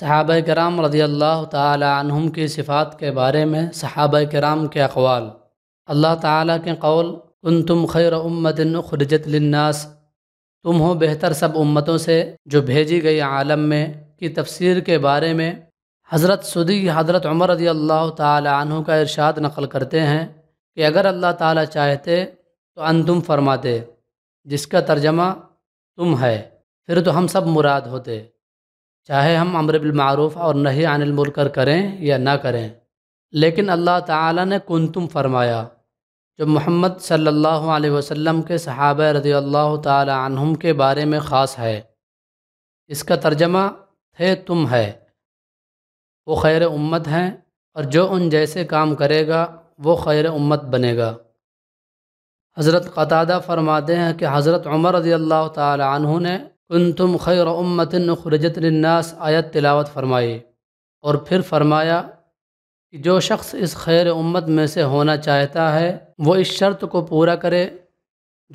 सहाब कराम रजी अल्लाह तुम की सिफ़ात के बारे में सहाब कराम के अकवाल अल्लाह ताली के कौल उन तुम खैर उम्मतिन खुरजत लन्नास तुम हो बेहतर सब उम्मतों से जो भेजी गई आलम में की तफसीर के बारे में हज़रत सदी हज़रत उमर रजी अल्लाह तु का इरशाद नकल करते हैं कि अगर अल्लाह ताली चाहते तो अन तुम फरमाते जिसका तर्जमा तुम है फिर तो हम सब मुराद होते चाहे हम अमर बिलमूफ़ और नहीं अनिलमुलकर करें या ना करें लेकिन अल्लाह ताला ने कुंतुम फरमाया जो मोहम्मद सल्लल्लाहु अलैहि वसल्लम के सहाब रजी अल्लाह तुम के बारे में ख़ास है इसका तर्जमा थे तुम है वो खैर उम्मत हैं और जो उन जैसे काम करेगा वो खैर उम्मत बनेगा हज़रत कतादा फरमाते हैं कि हज़रत उमर रजी अल्लाह तु ने कुन तुम खैर उम्मतिन नन्नास आयत तिलावत फरमाई और फिर फरमाया कि जो शख्स इस खैर उम्मत में से होना चाहता है वो इस शर्त को पूरा करे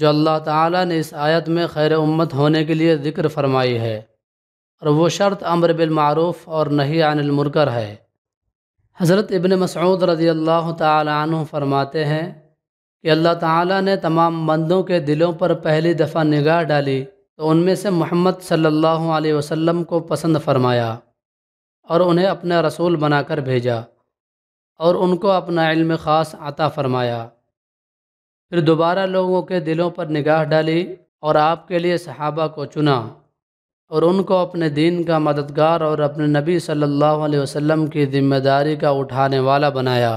जो अल्लाह ताला ने इस आयत में खैर उम्मत होने के लिए ज़िक्र फरमाई है और वो शर्त अमर बिलमूफ़ और नहीं अनिलमरकर है हज़रत इबन मसऊद रज़ी अल्लाह तु फरमाते हैं कि अल्लाह ताला ने तमाम बंदों के दिलों पर पहली दफ़ा निगाह डाली तो उनमें से मोहम्मद सल्लल्लाहु अलैहि वसल्लम को पसंद फरमाया और उन्हें अपना रसूल बनाकर भेजा और उनको अपना इल्म ख़ास आता फरमाया फिर दोबारा लोगों के दिलों पर निगाह डाली और आपके लिए सहाबा को चुना और उनको अपने दीन का मददगार और अपने नबी सल्लल्लाहु अलैहि वसल्लम की ज़िम्मेदारी का उठाने वाला बनाया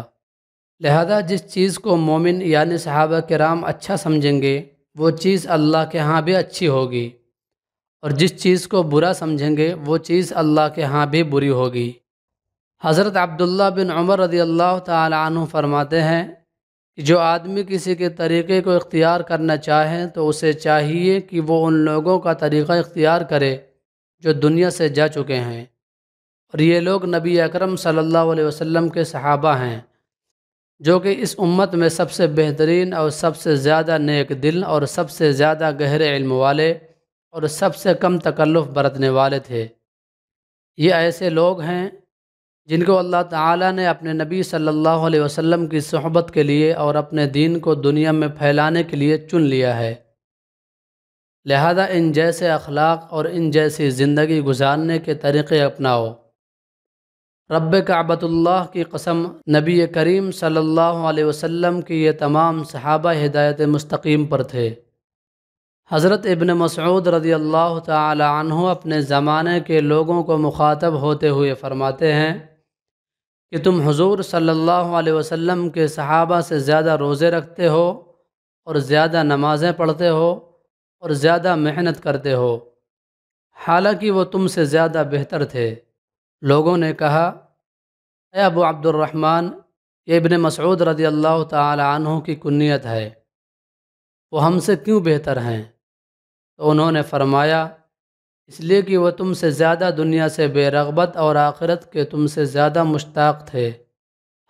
लिहाजा जिस चीज़ को मोमिन यानि सहाबा कराम अच्छा समझेंगे वो चीज़ अल्लाह के यहाँ भी अच्छी होगी और जिस चीज़ को बुरा समझेंगे वो चीज़ अल्लाह के यहाँ भी बुरी होगी हज़रत अब्दुल्ला बिन उमर रदी अल्लाह तु फरमाते हैं कि जो आदमी किसी के तरीक़े को इख्तियार करना चाहे तो उसे चाहिए कि वो उन लोगों का तरीक़ा इख्तियार करे जो दुनिया से जा चुके हैं और ये लोग नबी अक्रम सल्ला वसम के सहाबा हैं जो कि इस उम्मत में सबसे बेहतरीन और सबसे ज़्यादा नेक दिल और सबसे ज़्यादा गहरे इल्म वाले और सबसे कम तकल्लुफ़ बरतने वाले थे ये ऐसे लोग हैं जिनको अल्लाह ताला ने अपने नबी सल्लल्लाहु अलैहि वसल्लम की सहबत के लिए और अपने दीन को दुनिया में फैलाने के लिए चुन लिया है लिहाजा इन जैसे अखलाक और इन जैसी ज़िंदगी गुजारने के तरीक़े अपनाओ रब काबतुल्ला की कसम नबी करीम सल्लल्लाहु अलैहि वसल्लम के ये तमाम सहाबा हिदायत मुस्तकीम पर थे हज़रत इबन मसऊद रदी अल्लाह तु अपने ज़माने के लोगों को मुखातब होते हुए फ़रमाते हैं कि तुम हुजूर सल्लल्लाहु अलैहि वसल्लम के सहाबा से ज़्यादा रोज़े रखते हो और ज़्यादा नमाज़ें पढ़ते हो और ज़्यादा मेहनत करते हो हालांकि वो तुमसे ज़्यादा बेहतर थे लोगों ने कहा अब अब्दुलरहमान ये इबन मसऊद रदी अल्लाह तहों की कुन्नीत है वो हमसे क्यों बेहतर हैं तो उन्होंने फरमाया इसलिए कि वह तुमसे ज़्यादा दुनिया से बेरगबत और आखिरत के तुमसे ज़्यादा मुश्ताक थे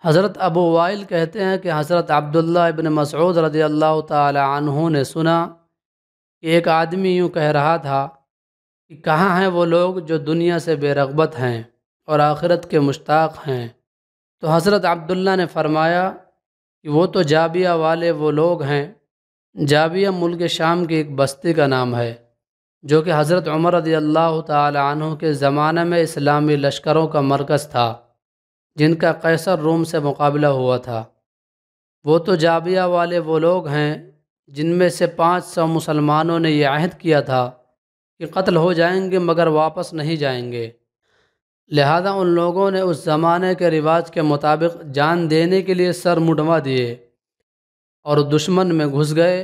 हज़रत अबू वाइल कहते हैं कि हज़रत अब्दुल्ला इबन मसऊद रदी अल्लाह तहों ने सुना कि एक आदमी यूँ कह रहा था कि कहाँ हैं वो लोग जो दुनिया से बेरगबत हैं और आखिरत के मुश्ताक हैं तो हज़रत अब्दुल्ला ने फरमाया कि वो तो जाबिया वाले वो लोग हैं जाबिया मुल्क शाम की एक बस्ती का नाम है जो कि हज़रत उमर रज़ी अल्लाह के ज़माने में इस्लामी लश्करों का मरकज़ था जिनका कैसर रोम से मुकाबला हुआ था वो तो जाबिया वाले वो लोग हैं जिनमें से पाँच सौ मुसलमानों ने यह आहद किया था कि कत्ल हो जाएंगे मगर वापस नहीं जाएंगे लिहाजा उन लोगों ने उस ज़माने के रिवाज के मुताबिक जान देने के लिए सर मुडवा दिए और दुश्मन में घुस गए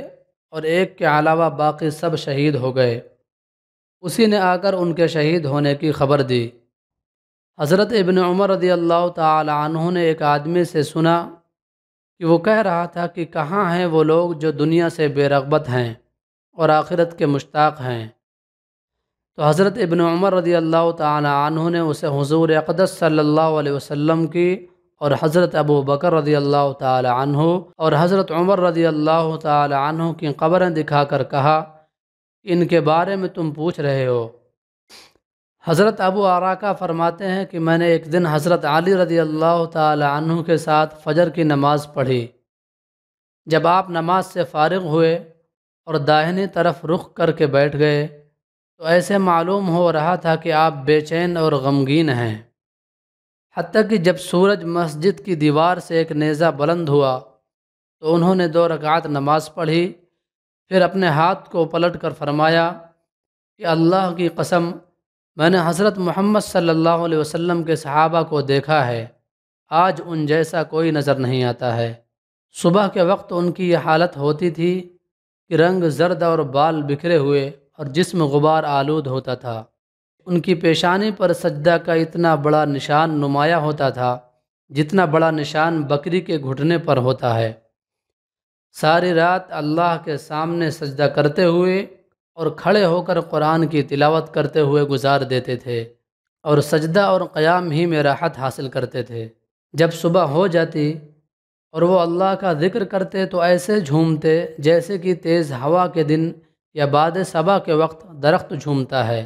और एक के अलावा बाकी सब शहीद हो गए उसी ने आकर उनके शहीद होने की खबर दी हज़रत इबन उमर रदी अल्लाह तहों ने एक आदमी से सुना कि वो कह रहा था कि कहाँ हैं वो लोग जो दुनिया से बेरगबत हैं और आखिरत के मुश्ताक़ हैं तो हज़रत इबन उमर रदी अल्लाह तु ने उसे हजूर अक़दस सल्ला वसम की और हज़रत अबू बकर रदी अल्लाह तु और हज़रत उमर रदी अल्लाह तु की ख़बरें दिखाकर कहा इनके बारे में तुम पूछ रहे हो हज़रत अबू आराका फरमाते हैं कि मैंने एक दिन हज़रत अली रदी अल्लाह तु के साथ फ़जर की नमाज़ पढ़ी जब आप नमाज से फ़ारग हुए और दाहिनी तरफ रुख करके बैठ गए तो ऐसे मालूम हो रहा था कि आप बेचैन और गमगीन हैं हती कि जब सूरज मस्जिद की दीवार से एक नेज़ा बुलंद हुआ तो उन्होंने दो रकात नमाज पढ़ी फिर अपने हाथ को पलट कर फरमाया कि अल्लाह की कसम मैंने हज़रत मोहम्मद सल्लल्लाहु अलैहि वसल्लम के सहाबा को देखा है आज उन जैसा कोई नज़र नहीं आता है सुबह के वक्त उनकी यह हालत होती थी कि रंग जर्द और बाल बिखरे हुए और जिसम गुबार आलूद होता था उनकी पेशानी पर सजदा का इतना बड़ा निशान नुमाया होता था जितना बड़ा निशान बकरी के घुटने पर होता है सारी रात अल्लाह के सामने सजदा करते हुए और खड़े होकर कुरान की तिलावत करते हुए गुजार देते थे और सजदा और क़याम ही में राहत हासिल करते थे जब सुबह हो जाती और वो अल्लाह का ज़िक्र करते तो ऐसे झूमते जैसे कि तेज़ हवा के दिन या बाद सबा के वक्त दरख्त झूमता है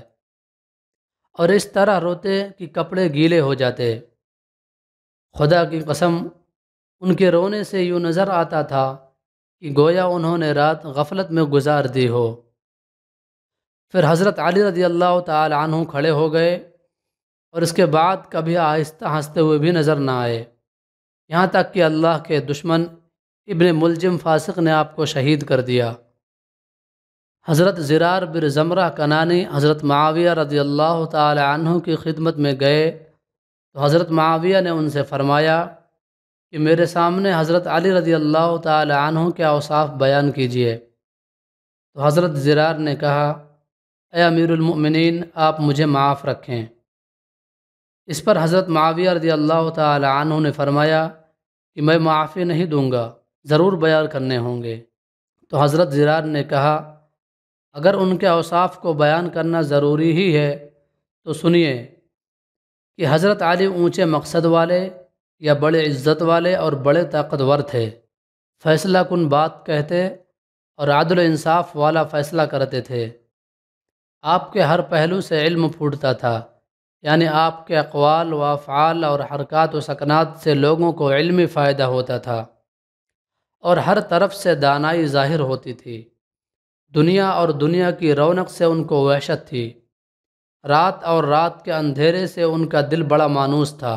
और इस तरह रोते कि कपड़े गीले हो जाते खुदा की कसम उनके रोने से यूँ नज़र आता था कि गोया उन्होंने रात गफलत में गुजार दी हो फिर हज़रत अली रदी अल्लाह तु खड़े हो गए और इसके बाद कभी आहिस्ता हंसते हुए भी नज़र ना आए यहाँ तक कि अल्लाह के दुश्मन इब्ने मुलजिम फासिक ने आपको शहीद कर दिया हज़रत ज़रार बिर ज़मरा कनानी हज़रत माविया रजी अल्लाह तह की खिदमत में गए तो हज़रत माविया ने उनसे फ़रमाया कि मेरे सामने हज़रत अली रज़ी अल्लाह तह के अवसाफ़ बयान कीजिए तो हज़रत ज़रार ने कहा ए अमीरमिन आप मुझे माफ़ रखें इस पर हज़रत माविया रजी अल्लाह तह ने फ़रमाया कि मैं माफ़ी नहीं दूँगा ज़रूर बयान करने होंगे तो हज़रत ज़रार ने कहा अगर उनके अवसाफ़ को बयान करना ज़रूरी ही है तो सुनिए कि हज़रत अली ऊंचे मकसद वाले या बड़े इज़्ज़त वाले और बड़े ताकतवर थे फ़ैसला कन बात कहते और आदल इंसाफ वाला फ़ैसला करते थे आपके हर पहलू से इल्म फूटता था यानी आपके अकवाल व अफ़ाल और हरकत व सकनात से लोगों को इल्मी फ़ायदा होता था और हर तरफ से दानाई ज़ाहिर होती थी दुनिया और दुनिया की रौनक से उनको वहशत थी रात और रात के अंधेरे से उनका दिल बड़ा मानूस था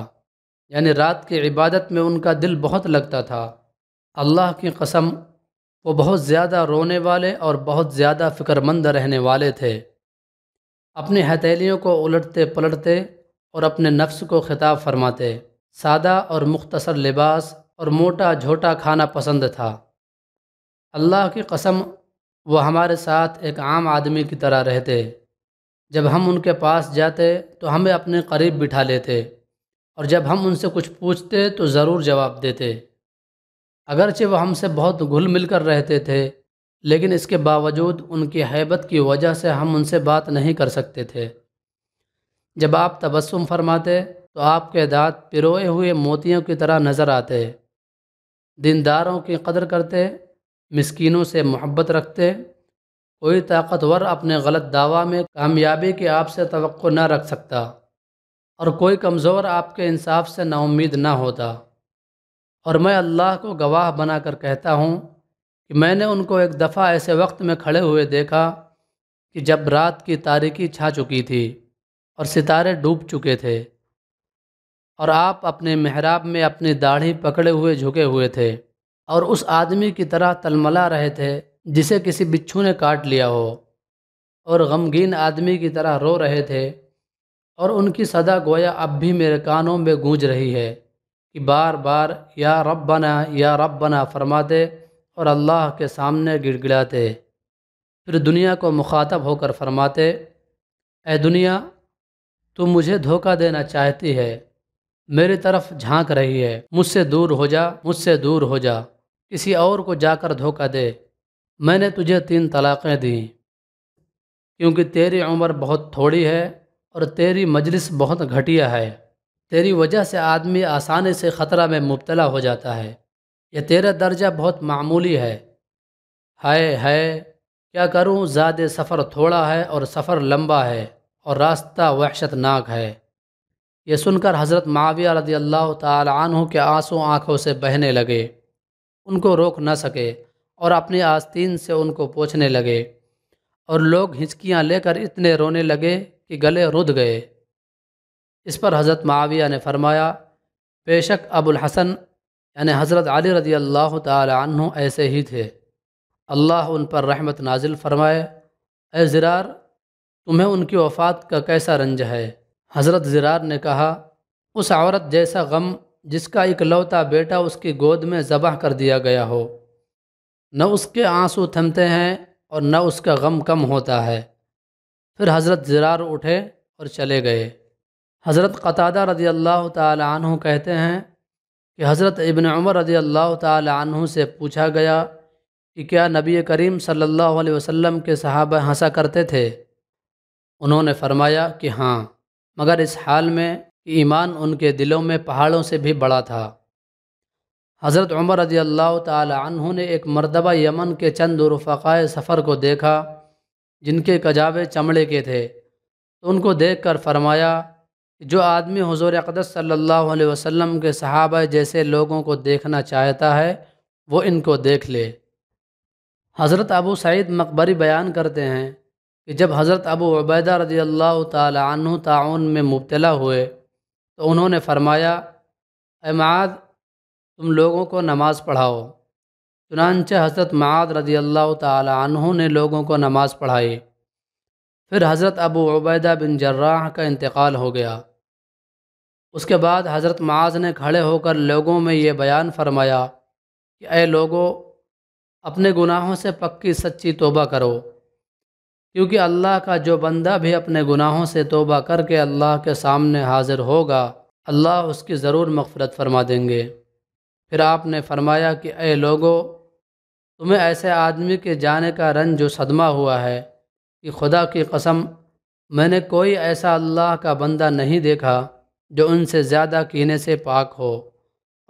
यानी रात की इबादत में उनका दिल बहुत लगता था अल्लाह की कसम वो बहुत ज़्यादा रोने वाले और बहुत ज़्यादा फ़िक्रमंद रहने वाले थे अपनी हथेलियों को उलटते पलटते और अपने नफ्स को खिताब फरमाते सादा और मुख्तसर लिबास और मोटा झोटा खाना पसंद था अल्लाह की कसम वो हमारे साथ एक आम आदमी की तरह रहते जब हम उनके पास जाते तो हमें अपने करीब बिठा लेते और जब हम उनसे कुछ पूछते तो ज़रूर जवाब देते अगरचे वह हमसे बहुत घुल मिल कर रहते थे लेकिन इसके बावजूद उनकी हैबत की वजह से हम उनसे बात नहीं कर सकते थे जब आप तबस्सुम फरमाते तो आपके दांत पिरोए हुए मोतियों की तरह नज़र आते दिनदारों की कदर करते मस्किनों से मोहब्बत रखते कोई ताकतवर अपने गलत दावा में कामयाबी की आपसे तो न रख सकता और कोई कमज़ोर आपके इंसाफ से नाउमीद ना होता और मैं अल्लाह को गवाह बना कर कहता हूँ कि मैंने उनको एक दफ़ा ऐसे वक्त में खड़े हुए देखा कि जब रात की तारीकी छा चुकी थी और सितारे डूब चुके थे और आप अपने महराब में अपनी दाढ़ी पकड़े हुए झुके हुए थे और उस आदमी की तरह तलमला रहे थे जिसे किसी बिच्छू ने काट लिया हो और गमगीन आदमी की तरह रो रहे थे और उनकी सदा गोया अब भी मेरे कानों में गूंज रही है कि बार बार या रब बना या रब बना फरमाते और अल्लाह के सामने गिड़गिड़ाते फिर दुनिया को मुखातब होकर फरमाते ए दुनिया तू मुझे धोखा देना चाहती है मेरी तरफ झांक रही है मुझसे दूर हो जा मुझसे दूर हो जा किसी और को जाकर धोखा दे मैंने तुझे तीन तलाक़ें दी क्योंकि तेरी उम्र बहुत थोड़ी है और तेरी मजलिस बहुत घटिया है तेरी वजह से आदमी आसानी से ख़तरा में मुबतला हो जाता है यह तेरा दर्जा बहुत मामूली है हाय है क्या करूं ज़्यादा सफ़र थोड़ा है और सफ़र लंबा है और रास्ता वहशतनाक है यह सुनकर हज़रत माविया रदी अल्लाह तु के आंसू आँखों से बहने लगे उनको रोक न सके और अपने आस्तीन से उनको पोछने लगे और लोग हिचकियाँ लेकर इतने रोने लगे कि गले रुद गए इस पर हज़रत माविया ने फरमाया बेशक अबुल हसन यानि हज़रत अली रजी अल्लाह तु ऐसे ही थे अल्लाह उन पर रहमत नाजिल फरमाए ए ज़रार तुम्हें उनकी वफ़ात का कैसा रंज है हज़रत ज़रार ने कहा उस औरत जैसा गम जिसका इकलौता बेटा उसकी गोद में ज़बह कर दिया गया हो न उसके आंसू थमते हैं और न उसका गम कम होता है फिर हज़रत ज़रार उठे और चले गए हज़रत कतादा रजी अल्लाह तु कहते हैं कि हज़रत इबन उमर रजी अल्लाह तह से पूछा गया कि क्या नबी करीम सल्लल्लाहु अलैहि वसल्लम के सहाब हंसा करते थे उन्होंने फरमाया कि हाँ मगर इस हाल में ईमान उनके दिलों में पहाड़ों से भी बड़ा था हज़रत उमर रजी अल्लाह तह ने एक मरतबा यमन के चंद रफ़ाए सफ़र को देखा जिनके कजावे चमड़े के थे तो उनको देख कर फरमाया जो आदमी हजूर अकदस सल्ला वसम के सहाब जैसे लोगों को देखना चाहता है वो इनको देख ले हज़रत अबू सैद मकबरी बयान करते हैं कि जब हज़रत अबू अबैदा रजी अल्लाह तन ताउन में मुबतला हुए तो उन्होंने फरमाया अमाद तुम लोगों को नमाज़ पढ़ाओ चुनानच हज़रत माद रजी अल्लाह तहों ने लोगों को नमाज़ पढ़ाई फिर हज़रत अबू अबैदा बिन जर्राह का इंतकाल हो गया उसके बाद हज़रत माज ने खड़े होकर लोगों में ये बयान फरमाया कि अ लोगों अपने गुनाहों से पक्की सच्ची तोबा करो क्योंकि अल्लाह का जो बंदा भी अपने गुनाहों से तोबा करके अल्लाह के सामने हाजिर होगा अल्लाह उसकी ज़रूर मफ़रत फरमा देंगे फिर आपने फरमाया कि अ लोगो तुम्हें ऐसे आदमी के जाने का रन जो सदमा हुआ है कि खुदा की कसम मैंने कोई ऐसा अल्लाह का बंदा नहीं देखा जो उनसे ज़्यादा कीने से पाक हो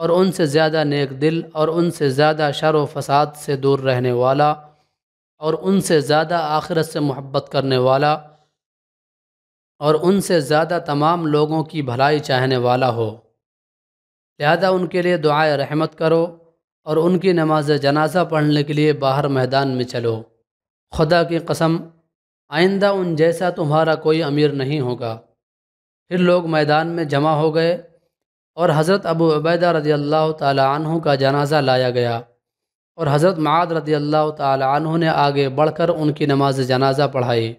और उनसे ज़्यादा नेक दिल और उनसे ज़्यादा शर व फसाद से दूर रहने वाला और उनसे ज़्यादा आखिरत से मोहब्बत करने वाला और उनसे ज़्यादा तमाम लोगों की भलाई चाहने वाला हो लिहाजा उनके लिए दुआए रहमत करो और उनकी नमाज जनाजा पढ़ने के लिए बाहर मैदान में चलो खुदा की कसम आइंदा उन जैसा तुम्हारा कोई अमीर नहीं होगा फिर लोग मैदान में जमा हो गए और हज़रत अबू उबैदा रज़ी अल्लाह तहों का जनाजा लाया गया और हज़रत माद रदी अल्लाह तु ने आगे बढ़कर उनकी नमाज जनाजा पढ़ाई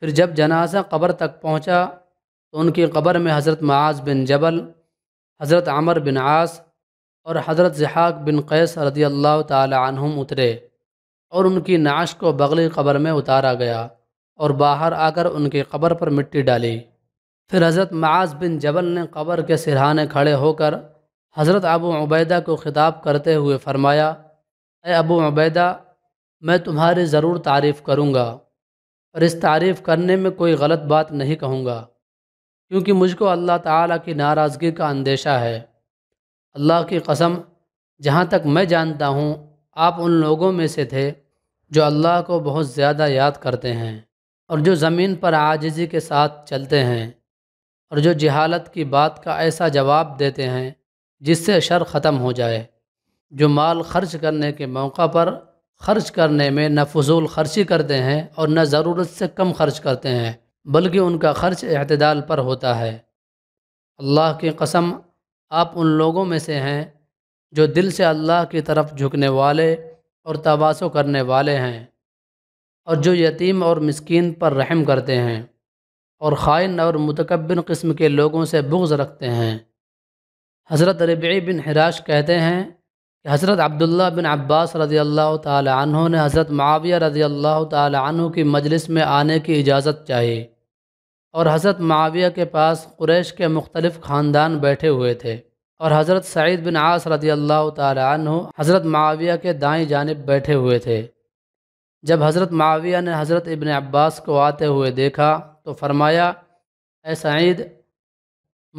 फिर जब जनाजा कबर तक पहुँचा तो उनकी कबर में हज़रत माज बिन जबल हज़रत आमर बिन आस और हज़रत जहाक बिन कैस रदी अल्लाह तुम उतरे और उनकी नाश को बगली कबर में उतारा गया और बाहर आकर उनकी कबर पर मिट्टी डाली फिर हज़रत माज बिन जबल ने कबर के सिरहाने खड़े होकर हज़रत अबू उबैदा को ख़िताब करते हुए फरमाया अबू उबैदा मैं तुम्हारी ज़रूर तारीफ़ करूँगा और इस तारीफ़ करने में कोई गलत बात नहीं कहूँगा क्योंकि मुझको अल्लाह ताला की नाराज़गी का अंदेशा है अल्लाह की कसम जहाँ तक मैं जानता हूँ आप उन लोगों में से थे जो अल्लाह को बहुत ज़्यादा याद करते हैं और जो ज़मीन पर आजिज़ी के साथ चलते हैं और जो जहालत की बात का ऐसा जवाब देते हैं जिससे शर ख़त्म हो जाए जो माल खर्च करने के मौका पर खर्च करने में न फजूल खर्ची करते हैं और न ज़रूरत से कम खर्च करते हैं बल्कि उनका खर्च अहतदाल पर होता है अल्लाह की कसम आप उन लोगों में से हैं जो दिल से अल्लाह की तरफ झुकने वाले और तवासो करने वाले हैं और जो यतीम और मस्किन पर रहम करते हैं और ख़ाइन और मतकबिन किस्म के लोगों से बुग्ज़ रखते हैं हज़रत रबी बिन हराश कहते हैं हज़रत अब्दुल्ला बिन अब्बास रज़ी अल्लाह तहों ने हज़रत माविया रज़ी अल्लाह तहों की मजलिस में आने की इजाज़त चाही और हज़रत माविया के पास कुरैश के मुख्तलिफ़ ख़ानदान बैठे हुए थे और हज़रत सईद बिन आस रज़ी अल्लाह तहों हज़रत माविया के दाएँ जानब बैठे हुए थे जब हज़रत माविया ने हज़रत इबन अब्बास को आते हुए देखा तो फरमाया ए सईद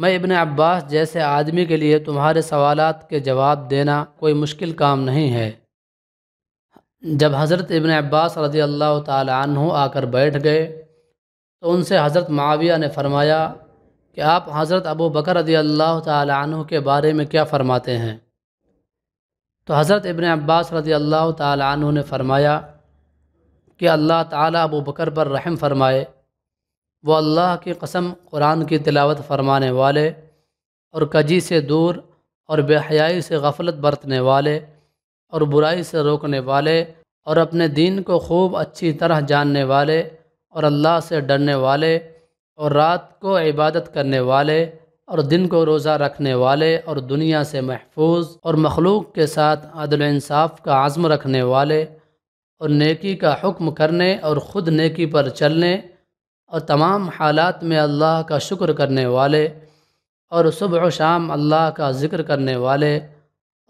मैं इबन अब्बास जैसे आदमी के लिए तुम्हारे सवालत के जवाब देना कोई मुश्किल काम नहीं है जब हज़रत इबन अब्बास रदी अल्लाह तु आकर बैठ गए तो उनसे हज़रत माविया ने फरमाया कि आप हज़रत अबू बकर रजी अल्लाह तु के बारे में क्या फ़रमाते हैं तो हज़रत इबन अब्बास रदी अल्लाह तु ने फरमाया कि अल्लाह ताली अबू बकर पर रहम फरमाए वो अल्लाह की कसम कुरान की तिलावत फरमाने वाले और कजी से दूर और बेहयाई से गफलत बरतने वाले और बुराई से रोकने वाले और अपने दीन को खूब अच्छी तरह जानने वाले और अल्लाह से डरने वाले और रात को इबादत करने वाले और दिन को रोज़ा रखने वाले और दुनिया से महफूज और मखलूक के साथ अदल इंसाफ का आज़म रखने वाले और नेकी का हुक्म करने और ख़ुद नेकी पर चलने और तमाम हालात में अल्लाह का शुक्र करने वाले और सुबह शाम अल्लाह का ज़िक्र करने वाले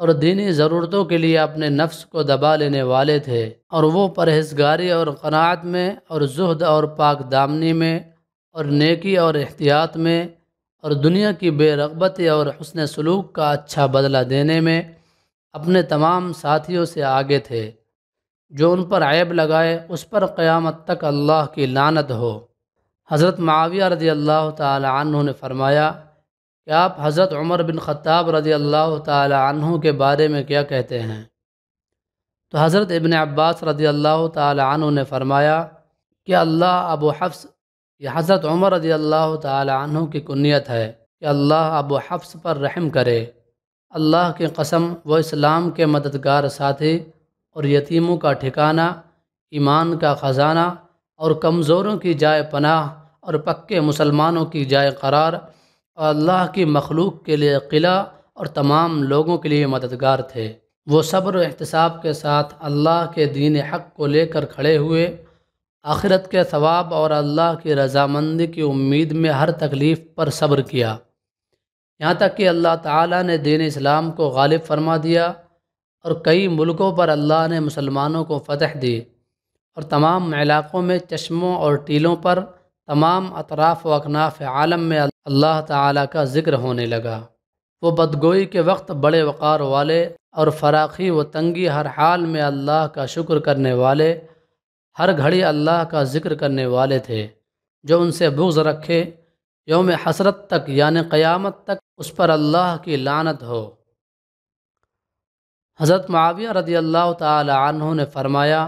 और दीनी ज़रूरतों के लिए अपने नफ्स को दबा लेने वाले थे और वो परहेजगारी और क़नात में और जहद और पाक दामनी में और नेकी और एहतियात में और दुनिया की बेरगबती और हसन सलूक का अच्छा बदला देने में अपने तमाम साथियों से आगे थे जो उन पर ऐब लगाए उस पर क़्यामत तक अल्लाह की लानत हो हज़रत माविया रजी अल्लाह तु ने फरमाया कि आप हज़रत उमर बिन ख़ाब रजी अल्लाह तु के बारे में क्या कहते हैं तो हज़रत इबन अब्बास रजी अल्लाह तु ने फरमाया कि अल्लाह अबू हफ्स यह हज़रत उमर रज़ी अल्लाह तु की कुनीत है कि अल्लाह अबू हफ्स पर रहम करे अल्लाह की कसम व इस्लाम के मददगार साथी और यतीमों का ठिकाना ईमान का ख़जाना और कमज़ोरों की जाए पनाह और पक्के मुसलमानों की जाए करार और अल्लाह की मखलूक के लिए किला और तमाम लोगों के लिए मददगार थे वो सब्र एहतसाब के साथ अल्लाह के दीन हक़ को लेकर खड़े हुए आखिरत के सवाब और अल्लाह की रजामंदी की उम्मीद में हर तकलीफ़ पर सब्र किया यहाँ तक कि अल्लाह ताला ने दीन इस्लाम को गालिब फरमा दिया और कई मुल्कों पर अल्लाह ने मुसलमानों को फ़तह दी और तमाम इलाक़ों में चश्मों और टीलों पर तमाम अतराफ़ व अकनाफ़ आलम में अल्लाह ताला का ज़िक्र होने लगा वो बदगोई के वक्त बड़े वक़ार वाले और फराखी व तंगी हर हाल में अल्लाह का शुक्र करने वाले हर घड़ी अल्लाह का ज़िक्र करने वाले थे जो उनसे बुग्ज़ रखे योम हसरत तक यानि क़यामत तक उस पर अल्लाह की लानत हो हज़रत माविया रदी अल्लाह तु ने फरमाया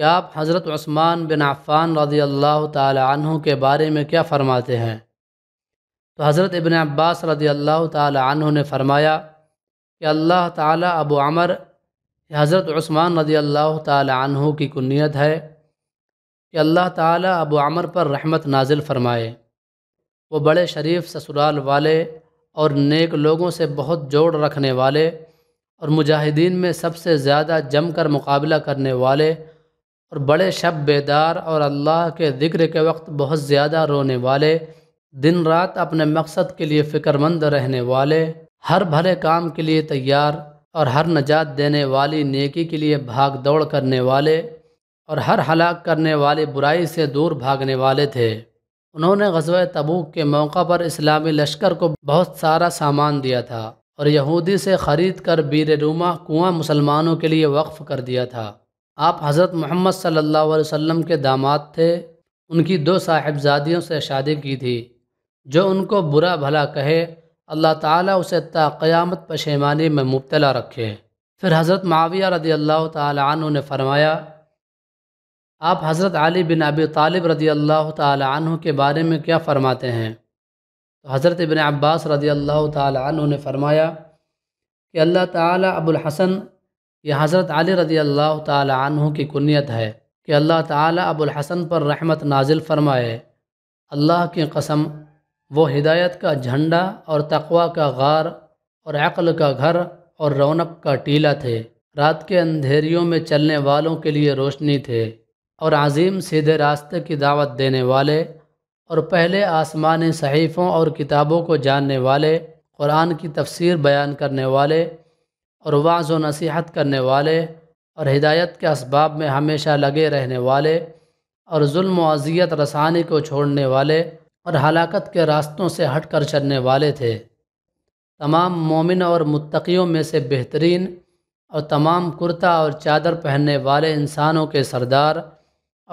क्या आप हज़रत उस्मान बिन अफ़ान रज़ी अल्लाह तु के बारे में क्या फ़रमाते हैं तो हज़रत इबन अब्बास रदी अल्लाह तु ने फ़रमाया कि अल्लाह ताला अबू अमर हज़रत उस्मान रदी अल्लाह तु की कुनीत है कि अल्लाह ताला अबू अमर पर रहमत नाजिल फ़रमाए वो बड़े शरीफ ससुराल वाले और नेक लोगों से बहुत जोड़ रखने वाले और मुजाहिदीन में सबसे ज़्यादा जमकर मुकाबला करने वाले और बड़े शब बेदार और अल्लाह के ज़िक्र के वक्त बहुत ज़्यादा रोने वाले दिन रात अपने मकसद के लिए फ़िक्रमंद रहने वाले हर भले काम के लिए तैयार और हर नजात देने वाली नेकी के लिए भाग दौड़ करने वाले और हर हलाक करने वाले बुराई से दूर भागने वाले थे उन्होंने गजब तबूक के मौका पर इस्लामी लश्कर को बहुत सारा सामान दिया था और यहूदी से ख़रीद कर बीर रूमा कुआँ मुसलमानों के लिए वक्फ़ कर दिया था आप हज़रत मोहम्मद सल्ला अलैहि के दामाद थे उनकी दो साहिबजादियों से शादी की थी जो उनको बुरा भला कहे अल्लाह ताला उसे तयामत पशेमानी में मुबतला रखे फिर हज़रत माविया रदी अल्लाह तन ने फरमाया आप हज़रत अली बिन अबी तालिब रदी अल्लाह तु के बारे में क्या फ़रमाते हैं तो हज़रत इबन अब्बास रदी अल्लाह तन ने फरमाया कि अल्लाह ताली अबुल हसन यह हज़रत अली रदी अल्लाह तह की कुनीत है कि अल्लाह ताला अबुल हसन पर रहमत नाजिल फरमाए अल्लाह की कसम वो हिदायत का झंडा और तकवा का गार और अक्ल का घर और रौनक का टीला थे रात के अंधेरियों में चलने वालों के लिए रोशनी थे और अजीम सीधे रास्ते की दावत देने वाले और पहले आसमान सहीफ़ों और किताबों को जानने वाले कुरान की तफसीर बयान करने वाले और वाज व नसीहत करने वाले और हिदायत के इसबाब में हमेशा लगे रहने वाले और जुल्म अजियत रसानी को छोड़ने वाले और हलाकत के रास्तों से हट कर चलने वाले थे तमाम मोमिन और मतकीियों में से बेहतरीन और तमाम कुर्ता और चादर पहनने वाले इंसानों के सरदार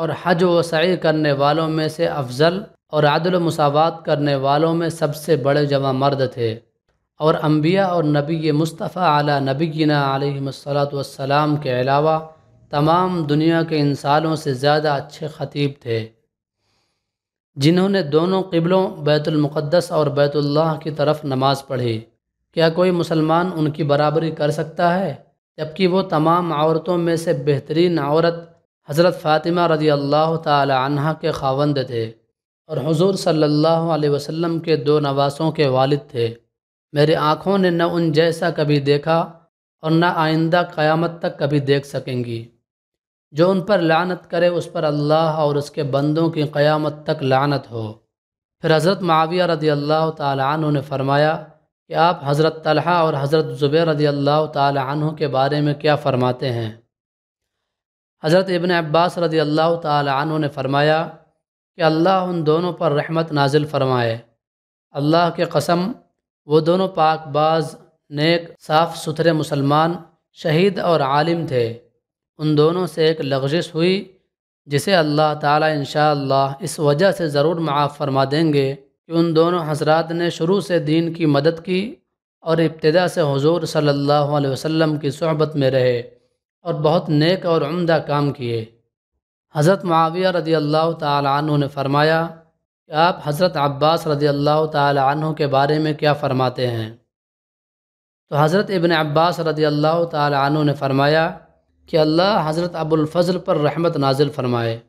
और हज व सैर करने वालों में से अफजल और आदल मसावत करने वालों में सबसे बड़े जमा मर्द थे और अम्बिया और नबी मुस्तफ़ा आला नबीना आलमसलाम के अलावा तमाम दुनिया के इंसानों से ज़्यादा अच्छे ख़तीब थे जिन्होंने दोनों कबलों बैतुलमक़दस और बैतुल्लाह की तरफ नमाज़ पढ़ी क्या कोई मुसलमान उनकी बराबरी कर सकता है जबकि वो तमाम औरतों में से बेहतरीन औरत हज़रत फ़ातिमा रज़ी अल्लाह तहा के खावंद थे और हज़ूर सल्ला वसम के दो नवासों के वालद थे मेरी आँखों ने न उन जैसा कभी देखा और न आइंदा क़यामत तक कभी देख सकेंगी जो उन पर लानत करे उस पर अल्लाह और उसके बंदों की क़यामत तक लानत हो फिर हज़रत माविया रदी अल्लाह तु ने फरमाया कि आप हज़रत तलहा और हज़रत ज़ुबैर रदी अल्लाह तु के बारे में क्या फ़रमाते हैं हज़रत इबन अब्बास रदी अल्लाह तु ने फरमाया कि अल्लाह उन दोनों पर रहमत नाजिल फरमाए अल्लाह के कसम वो दोनों पाकबाज नेक साफ़ सुथरे मुसलमान शहीद और आलिम थे उन दोनों से एक लग्जिश हुई जिसे अल्लाह ताला इन इस वजह से ज़रूर माफ़ फरमा देंगे कि उन दोनों हजरात ने शुरू से दीन की मदद की और इब्तदा से हुजूर सल्लल्लाहु अलैहि वसल्लम की सहबत में रहे और बहुत नेक और उम्दा काम किए हज़रत माविया रदी अल्लाह तु ने फरमाया आप हज़रत अब्बास रज़ी अल्लाह तहों के बारे में क्या फ़रमाते हैं तो हज़रत इबन अब्बास रज़ी अल्लाह तहों ने फ़रमाया कि अल्लाह हज़रत अबुलफ़ल पर रहमत नाजिल फ़रमाए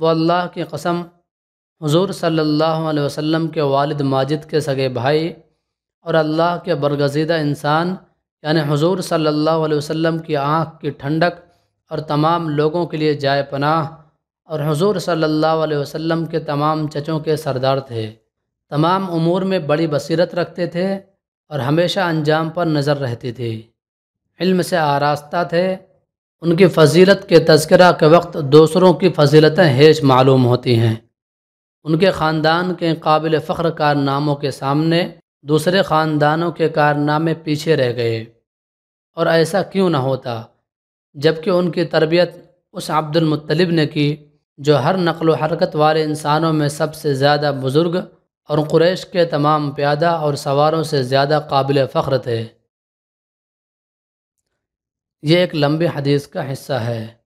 वो अल्लाह की कसम हुजूर सल्लल्लाहु अलैहि वसल्लम के वालिद माजिद के सगे भाई और अल्लाह के बरगजीदा इंसान यानि हुजूर सल्लल्लाहु अलैहि वसल्लम की आँख की ठंडक और तमाम लोगों के लिए जाए पनाह और हुजूर सल्लल्लाहु अलैहि वसल्लम के तमाम चचों के सरदार थे तमाम उमूर में बड़ी बसीरत रखते थे और हमेशा अंजाम पर नज़र रहती थी इल्म से आरास्ता थे उनकी फजीलत के तस्करा के वक्त दूसरों की फजीलतें हेज मालूम होती हैं उनके ख़ानदान के काबिल फ़ख्र कारनामों के सामने दूसरे ख़ानदानों के कारनामे पीछे रह गए और ऐसा क्यों ना होता जबकि उनकी तरबियत उस अब्दुलमतलब ने की जो हर नक़ल व हरकत वाले इंसानों में सबसे ज़्यादा बुज़ुर्ग और कुरैश के तमाम प्यादा और सवारों से ज़्यादा काबिल फ़ख्र थे ये एक लंबी हदीस का हिस्सा है